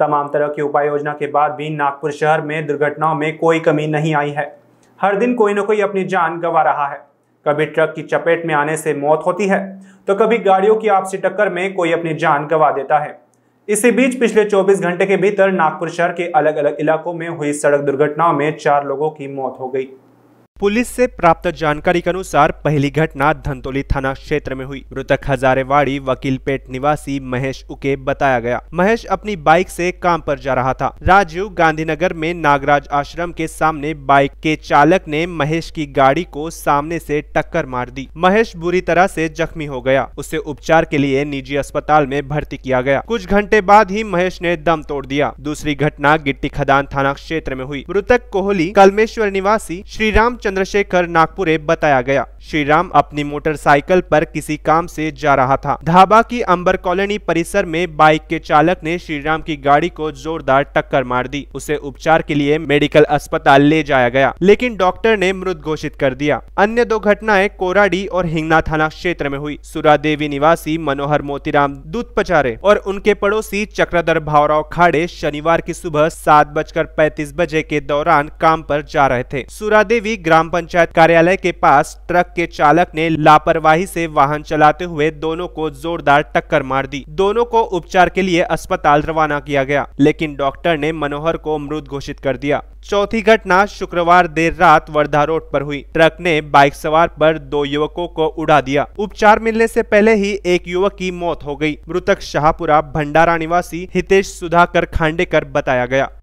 तमाम तरह की उपाय योजना के बाद भी नागपुर शहर में दुर्घटनाओं में कोई कमी नहीं आई है हर दिन कोई ना कोई अपनी जान गंवा रहा है कभी ट्रक की चपेट में आने से मौत होती है तो कभी गाड़ियों की आपसी टक्कर में कोई अपनी जान गंवा देता है इसी बीच पिछले 24 घंटे के भीतर नागपुर शहर के अलग अलग इलाकों में हुई सड़क दुर्घटनाओं में चार लोगों की मौत हो गई पुलिस से प्राप्त जानकारी के अनुसार पहली घटना धंतोली थाना क्षेत्र में हुई मृतक हजारेवाड़ी वकीलपेट निवासी महेश उके बताया गया महेश अपनी बाइक से काम पर जा रहा था राजीव गांधीनगर में नागराज आश्रम के सामने बाइक के चालक ने महेश की गाड़ी को सामने से टक्कर मार दी महेश बुरी तरह से जख्मी हो गया उसे उपचार के लिए निजी अस्पताल में भर्ती किया गया कुछ घंटे बाद ही महेश ने दम तोड़ दिया दूसरी घटना गिट्टी खदान थाना क्षेत्र में हुई मृतक कोहली कलमेश्वर निवासी श्री रामचंद्र चंद्रशेखर नागपुरे बताया गया श्री राम अपनी मोटरसाइकिल पर किसी काम से जा रहा था ढाबा की अंबर कॉलोनी परिसर में बाइक के चालक ने श्री राम की गाड़ी को जोरदार टक्कर मार दी उसे उपचार के लिए मेडिकल अस्पताल ले जाया गया लेकिन डॉक्टर ने मृत घोषित कर दिया अन्य दो घटनाएं कोराडी और हिंगना थाना क्षेत्र में हुई सुरा देवी निवासी मनोहर मोतीराम दूध पचारे और उनके पड़ोसी चक्रधर भावराव खाड़े शनिवार की सुबह सात बजकर पैतीस बजे के दौरान काम पर जा रहे थे सुरा देवी ग्राम ग्राम पंचायत कार्यालय के पास ट्रक के चालक ने लापरवाही से वाहन चलाते हुए दोनों को जोरदार टक्कर मार दी दोनों को उपचार के लिए अस्पताल रवाना किया गया लेकिन डॉक्टर ने मनोहर को मृत घोषित कर दिया चौथी घटना शुक्रवार देर रात वर्धा रोड पर हुई ट्रक ने बाइक सवार पर दो युवकों को उड़ा दिया उपचार मिलने से पहले ही एक युवक की मौत हो गई मृतक शाहपुरा भंडारा निवासी हितेश सुधाकर खांडेकर बताया गया